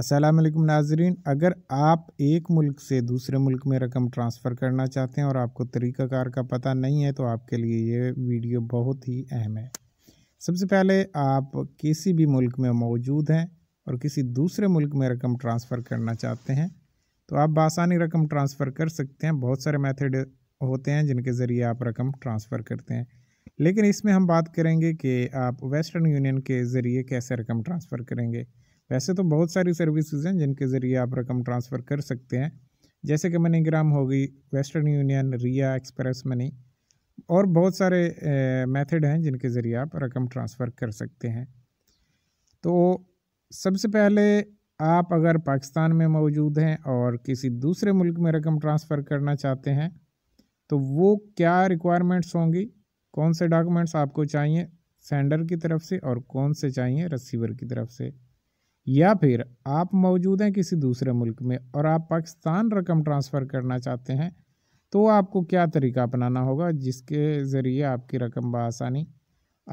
अस्सलाम वालेकुम नाजरीन अगर आप एक मुल्क से दूसरे मुल्क में रकम ट्रांसफ़र करना चाहते हैं और आपको तरीक़ाकार का पता नहीं है तो आपके लिए ये वीडियो बहुत ही अहम है सबसे पहले आप किसी भी मुल्क में मौजूद हैं और किसी दूसरे मुल्क में रकम ट्रांसफ़र करना चाहते हैं तो आप बासानी रकम ट्रांसफ़र कर सकते हैं बहुत सारे मेथड होते हैं जिनके ज़रिए आप रकम ट्रांसफ़र करते हैं लेकिन इसमें हम बात करेंगे कि आप वेस्टर्न यूनियन के ज़रिए कैसे रकम ट्रांसफ़र करेंगे वैसे तो बहुत सारी सर्विसेज हैं जिनके ज़रिए आप रकम ट्रांसफ़र कर सकते हैं जैसे कि मनीग्राम हो गई Western Union Ria express money और बहुत सारे मेथड हैं जिनके ज़रिए आप रकम ट्रांसफ़र कर सकते हैं तो सबसे पहले आप अगर पाकिस्तान में मौजूद हैं और किसी दूसरे मुल्क में रकम ट्रांसफ़र करना चाहते हैं तो वो क्या रिक्वायरमेंट्स होंगी कौन से डॉक्यूमेंट्स आपको चाहिए सेंडर की तरफ से और कौन से चाहिए रिसीवर की तरफ से या फिर आप मौजूद हैं किसी दूसरे मुल्क में और आप पाकिस्तान रकम ट्रांसफ़र करना चाहते हैं तो आपको क्या तरीका अपनाना होगा जिसके ज़रिए आपकी रकम बसानी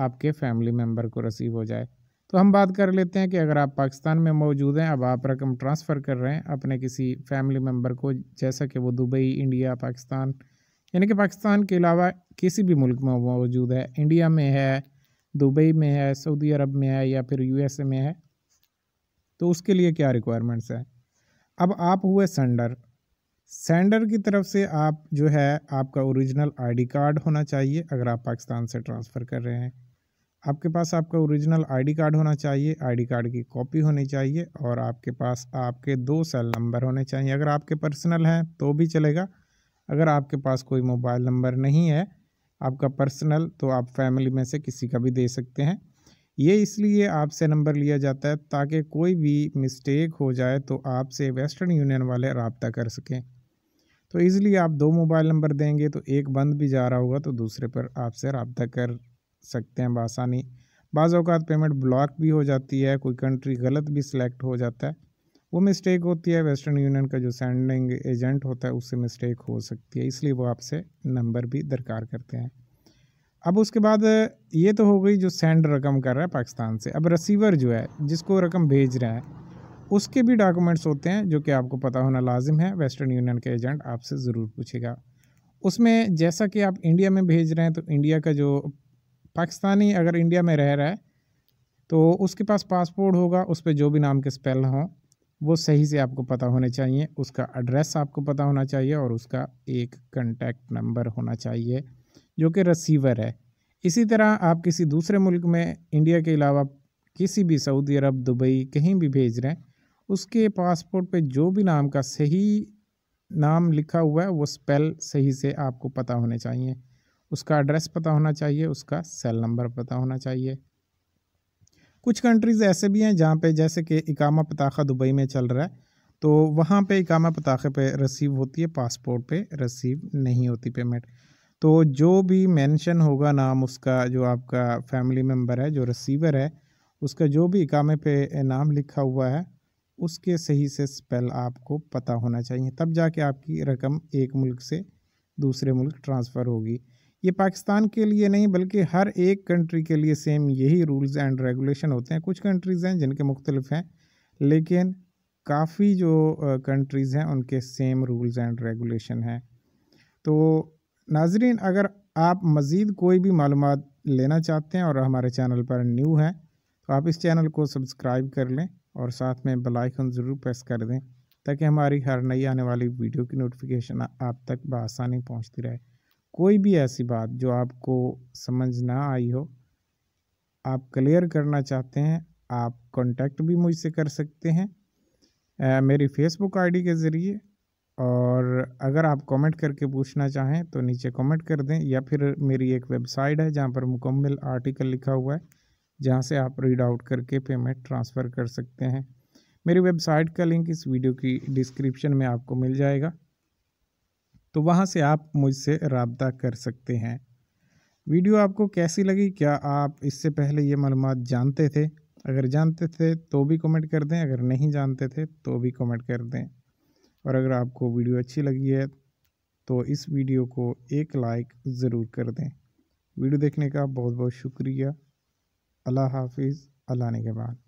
आपके फैमिली मेम्बर को रसीव हो जाए तो हम बात कर लेते हैं कि अगर आप पाकिस्तान में मौजूद हैं अब आप रकम ट्रांसफ़र कर रहे हैं अपने किसी फैमिली मेम्बर को जैसा कि वो दुबई इंडिया पाकिस्तान यानी कि पाकिस्तान के अलावा किसी भी मुल्क में मौजूद है इंडिया में है दुबई में है सऊदी अरब में है या फिर यूएसए में है तो उसके लिए क्या रिक्वायरमेंट्स है अब आप हुए सेंडर सेंडर की तरफ से आप जो है आपका ओरिजिनल आईडी कार्ड होना चाहिए अगर आप पाकिस्तान से ट्रांसफ़र कर रहे हैं आपके पास आपका ओरिजिनल आईडी कार्ड होना चाहिए आईडी कार्ड की कॉपी होनी चाहिए और आपके पास आपके दो सेल नंबर होने चाहिए अगर आपके पर्सनल हैं तो भी चलेगा अगर आपके पास कोई मोबाइल नंबर नहीं है आपका पर्सनल तो आप फैमिली में से किसी का भी दे सकते हैं ये इसलिए आपसे नंबर लिया जाता है ताकि कोई भी मिस्टेक हो जाए तो आपसे वेस्टर्न यूनियन वाले रबता कर सकें तो इसलिए आप दो मोबाइल नंबर देंगे तो एक बंद भी जा रहा होगा तो दूसरे पर आपसे रबता कर सकते हैं बसानी बाज़ अवत पेमेंट ब्लॉक भी हो जाती है कोई कंट्री गलत भी सिलेक्ट हो जाता है वो मिस्टेक होती है वेस्टर्न यूनियन का जो सेंडिंग एजेंट होता है उससे मिस्टेक हो सकती है इसलिए वो आपसे नंबर भी दरकार करते हैं अब उसके बाद ये तो हो गई जो सेंड रकम कर रहा है पाकिस्तान से अब रिसीवर जो है जिसको रकम भेज रहा है उसके भी डॉक्यूमेंट्स होते हैं जो कि आपको पता होना लाजिम है वेस्टर्न यूनियन के एजेंट आपसे ज़रूर पूछेगा उसमें जैसा कि आप इंडिया में भेज रहे हैं तो इंडिया का जो पाकिस्तानी अगर इंडिया में रह रहा है तो उसके पास पासपोर्ट होगा उस पर जो भी नाम के स्पेल हों वो सही से आपको पता होने चाहिए उसका एड्रेस आपको पता होना चाहिए और उसका एक कंटैक्ट नंबर होना चाहिए जो कि रसीवर है इसी तरह आप किसी दूसरे मुल्क में इंडिया के अलावा किसी भी सऊदी अरब दुबई कहीं भी भेज रहे हैं उसके पासपोर्ट पे जो भी नाम का सही नाम लिखा हुआ है वो स्पेल सही से आपको पता होने चाहिए उसका एड्रेस पता होना चाहिए उसका सेल नंबर पता होना चाहिए कुछ कंट्रीज़ ऐसे भी हैं जहाँ पे जैसे कि इकामा पताखा दुबई में चल रहा है तो वहाँ पे इकामा पताखे पे रसीव होती है पासपोर्ट पे रसीव नहीं होती पेमेंट तो जो भी मेंशन होगा नाम उसका जो आपका फैमिली मेंबर है जो रिसीवर है उसका जो भी इकामे पे नाम लिखा हुआ है उसके सही से स्पेल आपको पता होना चाहिए तब जाके आपकी रकम एक मुल्क से दूसरे मुल्क ट्रांसफ़र होगी ये पाकिस्तान के लिए नहीं बल्कि हर एक कंट्री के लिए सेम यही रूल्स एंड रेगुलेशन होते हैं कुछ कंट्रीज़ हैं जिनके मुख्तलिफ हैं लेकिन काफ़ी जो कंट्रीज़ हैं उनके सेम रूल्स एंड रेगुलेशन हैं तो नाजरीन अगर आप मज़ीद कोई भी मालूम लेना चाहते हैं और हमारे चैनल पर न्यू हैं तो आप इस चैनल को सब्सक्राइब कर लें और साथ में बेल आइकन ज़रूर प्रेस कर दें ताकि हमारी हर नई आने वाली वीडियो की नोटिफिकेशन आप तक बसानी पहुँचती रहे कोई भी ऐसी बात जो आपको समझ ना आई हो आप क्लियर करना चाहते हैं आप कांटेक्ट भी मुझसे कर सकते हैं आ, मेरी फेसबुक आईडी के ज़रिए और अगर आप कमेंट करके पूछना चाहें तो नीचे कमेंट कर दें या फिर मेरी एक वेबसाइट है जहां पर मुकम्मल आर्टिकल लिखा हुआ है जहां से आप रीड आउट करके पेमेंट ट्रांसफ़र कर सकते हैं मेरी वेबसाइट का लिंक इस वीडियो की डिस्क्रिप्शन में आपको मिल जाएगा तो वहाँ से आप मुझसे रबता कर सकते हैं वीडियो आपको कैसी लगी क्या आप इससे पहले ये मालूम जानते थे अगर जानते थे तो भी कमेंट कर दें अगर नहीं जानते थे तो भी कमेंट कर दें और अगर आपको वीडियो अच्छी लगी है तो इस वीडियो को एक लाइक ज़रूर कर दें वीडियो देखने का बहुत बहुत शुक्रिया अल्लाह हाफिज़ अल्लाह ने के बाद